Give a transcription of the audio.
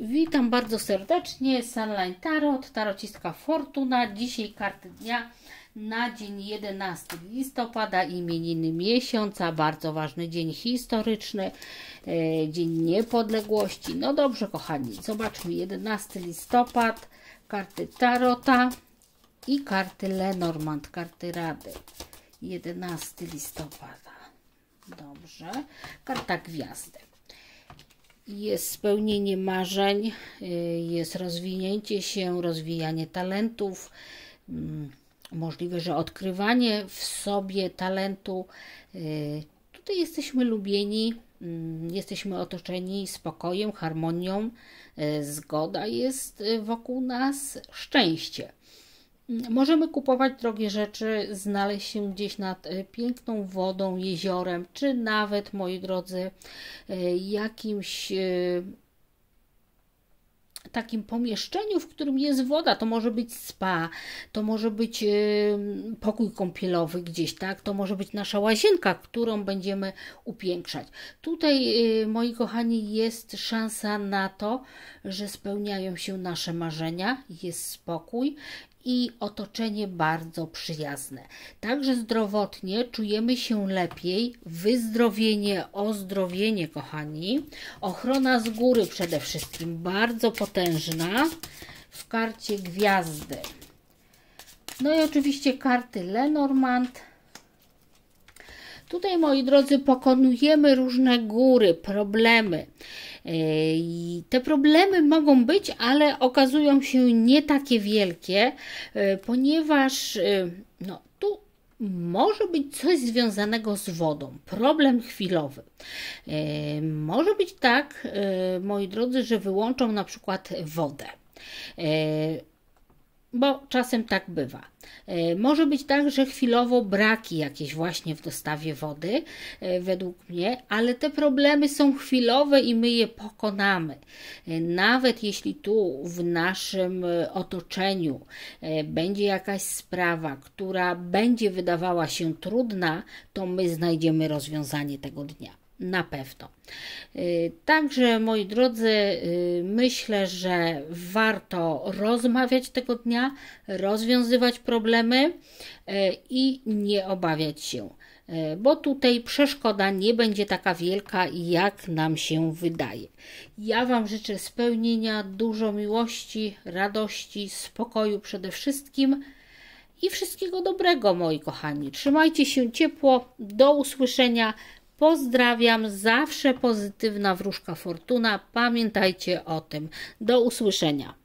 Witam bardzo serdecznie, Sunline Tarot, tarocistka Fortuna. Dzisiaj karty dnia na dzień 11 listopada, imieniny miesiąca, bardzo ważny dzień historyczny, e, dzień niepodległości. No dobrze, kochani, zobaczmy 11 listopad, karty Tarota i karty Lenormand, karty Rady. 11 listopada. Dobrze, karta gwiazdek jest spełnienie marzeń, y, jest rozwinięcie się, rozwijanie talentów, mm, możliwe, że odkrywanie w sobie talentu. Y, tutaj jesteśmy lubieni, mm, jesteśmy otoczeni spokojem, harmonią, y, zgoda jest wokół nas, szczęście. Możemy kupować drogie rzeczy, znaleźć się gdzieś nad e, piękną wodą, jeziorem, czy nawet, moi drodzy, e, jakimś e, takim pomieszczeniu, w którym jest woda. To może być spa, to może być pokój kąpielowy gdzieś, tak? To może być nasza łazienka, którą będziemy upiększać. Tutaj, moi kochani, jest szansa na to, że spełniają się nasze marzenia, jest spokój i otoczenie bardzo przyjazne. Także zdrowotnie czujemy się lepiej, wyzdrowienie, ozdrowienie, kochani. Ochrona z góry przede wszystkim bardzo potężna w karcie gwiazdy. No i oczywiście karty Lenormand Tutaj, moi drodzy, pokonujemy różne góry, problemy. E, I te problemy mogą być, ale okazują się nie takie wielkie, e, ponieważ e, no, tu może być coś związanego z wodą, problem chwilowy. Może być tak, moi drodzy, że wyłączą na przykład wodę bo czasem tak bywa. E, może być tak, że chwilowo braki jakieś właśnie w dostawie wody, e, według mnie, ale te problemy są chwilowe i my je pokonamy. E, nawet jeśli tu w naszym otoczeniu będzie jakaś sprawa, która będzie wydawała się trudna, to my znajdziemy rozwiązanie tego dnia na pewno. Y, także moi drodzy, y, myślę, że warto rozmawiać tego dnia, rozwiązywać problemy y, i nie obawiać się, bo tutaj przeszkoda nie będzie taka wielka, jak nam się wydaje. Ja Wam życzę spełnienia, dużo miłości, radości, spokoju przede wszystkim i wszystkiego dobrego, moi kochani. Trzymajcie się ciepło, do usłyszenia. Pozdrawiam, zawsze pozytywna wróżka fortuna. Pamiętajcie o tym. Do usłyszenia.